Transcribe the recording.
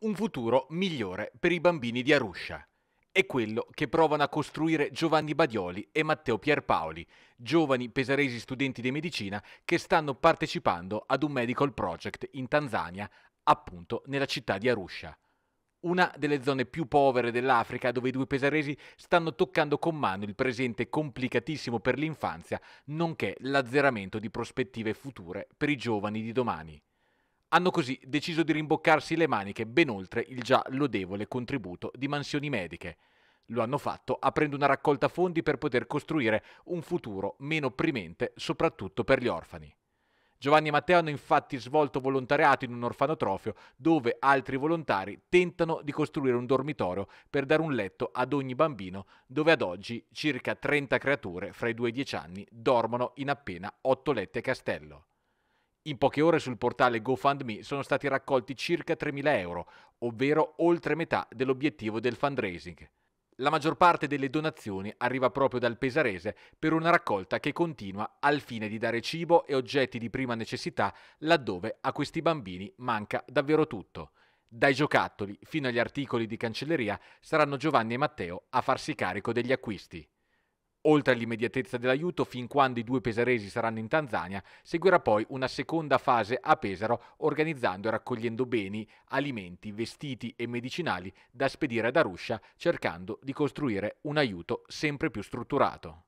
un futuro migliore per i bambini di Arusha. È quello che provano a costruire Giovanni Badioli e Matteo Pierpaoli, giovani pesaresi studenti di medicina che stanno partecipando ad un medical project in Tanzania, appunto nella città di Arusha. Una delle zone più povere dell'Africa dove i due pesaresi stanno toccando con mano il presente complicatissimo per l'infanzia, nonché l'azzeramento di prospettive future per i giovani di domani hanno così deciso di rimboccarsi le maniche ben oltre il già lodevole contributo di mansioni mediche. Lo hanno fatto aprendo una raccolta fondi per poter costruire un futuro meno opprimente soprattutto per gli orfani. Giovanni e Matteo hanno infatti svolto volontariato in un orfanotrofio dove altri volontari tentano di costruire un dormitorio per dare un letto ad ogni bambino, dove ad oggi circa 30 creature fra i 2 e i 10 anni dormono in appena 8 letti a castello. In poche ore sul portale GoFundMe sono stati raccolti circa 3.000 euro, ovvero oltre metà dell'obiettivo del fundraising. La maggior parte delle donazioni arriva proprio dal Pesarese per una raccolta che continua al fine di dare cibo e oggetti di prima necessità laddove a questi bambini manca davvero tutto. Dai giocattoli fino agli articoli di cancelleria saranno Giovanni e Matteo a farsi carico degli acquisti. Oltre all'immediatezza dell'aiuto, fin quando i due pesaresi saranno in Tanzania, seguirà poi una seconda fase a Pesaro, organizzando e raccogliendo beni, alimenti, vestiti e medicinali da spedire ad Arusha, cercando di costruire un aiuto sempre più strutturato.